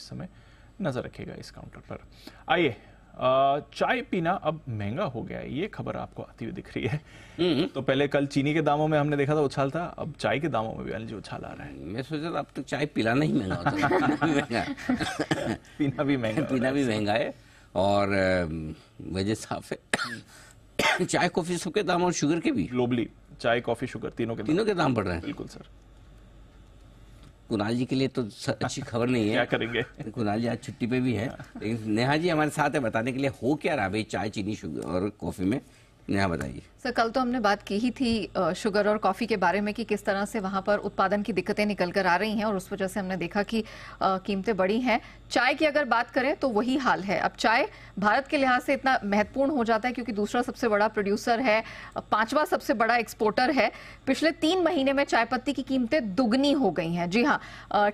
इस समय नज़र रखेगा इस काउंटर पर आइए चाय पीना अब महंगा हो गया है ये खबर आपको आती हुई दिख रही है हम्म। तो पहले कल चीनी के दामों में हमने देखा था उछाल था अब चाय के दामों में भी अनिल जी उछाल आ रहा है मैं सोच रहा अब तो चाय पिलाना ही महंगा होता पीना भी महंगा पीना भी महंगा है और वजह साफ है चाय कॉफी सबके दाम और शुगर के भी ग्लोबली चाय कॉफी शुगर तीनों के तीनों के दाम बढ़ रहे हैं बिल्कुल सर कुणाल जी के लिए तो अच्छी खबर नहीं है क्या करेंगे कुणाल जी आज छुट्टी पे भी है लेकिन नेहा जी हमारे साथ है बताने के लिए हो क्या रहा भाई चाय चीनी शुगर और कॉफी में यहाँ बताइए सर कल तो हमने बात की ही थी शुगर और कॉफ़ी के बारे में कि किस तरह से वहाँ पर उत्पादन की दिक्कतें निकल कर आ रही हैं और उस वजह से हमने देखा कि कीमतें बढ़ी हैं चाय की अगर बात करें तो वही हाल है अब चाय भारत के लिहाज से इतना महत्वपूर्ण हो जाता है क्योंकि दूसरा सबसे बड़ा प्रोड्यूसर है पांचवा सबसे बड़ा एक्सपोर्टर है पिछले तीन महीने में चाय पत्ती की कीमतें दुगनी हो गई हैं जी हाँ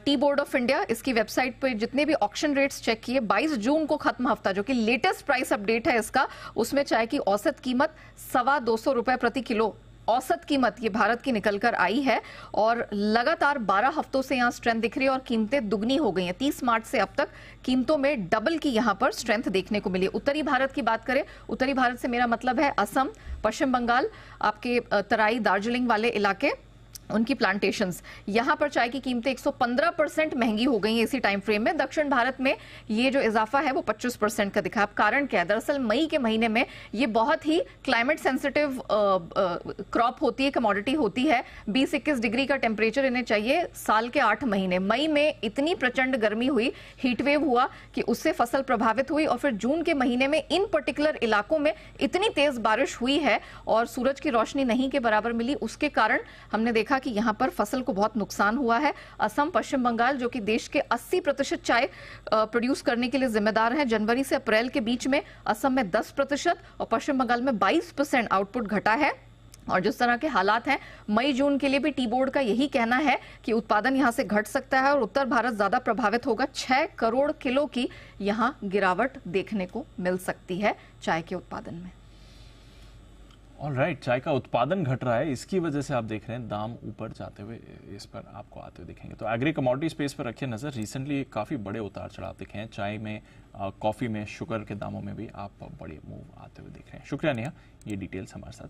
टी बोर्ड ऑफ इंडिया इसकी वेबसाइट पर जितने भी ऑप्शन रेट्स चेक किए बाईस जून को खत्म हफ्ता जो कि लेटेस्ट प्राइस अपडेट है इसका उसमें चाय की औसत कीमत सवा दो सौ रुपए प्रति किलो औसत कीमत ये भारत की निकल कर आई है और लगातार 12 हफ्तों से यहाँ स्ट्रेंथ दिख रही है और कीमतें दुगनी हो गई हैं 30 मार्च से अब तक कीमतों में डबल की यहाँ पर स्ट्रेंथ देखने को मिली उत्तरी भारत की बात करें उत्तरी भारत से मेरा मतलब है असम पश्चिम बंगाल आपके तराई दार्जिलिंग वाले इलाके उनकी प्लांटेशंस यहाँ पर चाय की कीमतें 115 परसेंट महंगी हो गई हैं इसी टाइम फ्रेम में दक्षिण भारत में ये जो इजाफा है वो 25 परसेंट का दिखा अब कारण क्या है दरअसल मई के महीने में ये बहुत ही क्लाइमेट सेंसिटिव क्रॉप होती है कमोडिटी होती है बीस इक्कीस डिग्री का टेम्परेचर इन्हें चाहिए साल के आठ महीने मई में इतनी प्रचंड गर्मी हुई हीटवेव हुआ कि उससे फसल प्रभावित हुई और फिर जून के महीने में इन पर्टिकुलर इलाकों में इतनी तेज बारिश हुई है और सूरज की रोशनी नहीं के बराबर मिली उसके कारण हमने देखा देखा कि यहाँ पर फसल को बहुत नुकसान हुआ है असम पश्चिम बंगाल जो कि देश के 80 प्रतिशत चाय प्रोड्यूस करने के लिए जिम्मेदार है जनवरी से अप्रैल के बीच में असम में 10 प्रतिशत और पश्चिम बंगाल में 22 परसेंट आउटपुट घटा है और जिस तरह के हालात हैं मई जून के लिए भी टी बोर्ड का यही कहना है कि उत्पादन यहां से घट सकता है और उत्तर भारत ज्यादा प्रभावित होगा छह करोड़ किलो की यहां गिरावट देखने को मिल सकती है चाय के उत्पादन में ऑल राइट चाय का उत्पादन घट रहा है इसकी वजह से आप देख रहे हैं दाम ऊपर जाते हुए इस पर आपको आते हुए दिखेंगे तो एग्री कमोडिटी स्पेस पर रखिए नज़र रिसेंटली काफ़ी बड़े उतार चढ़ाव दिखे हैं चाय में कॉफ़ी में शुगर के दामों में भी आप बड़े मूव आते हुए देख रहे हैं शुक्रिया नेहा ये डिटेल्स हमारे साथ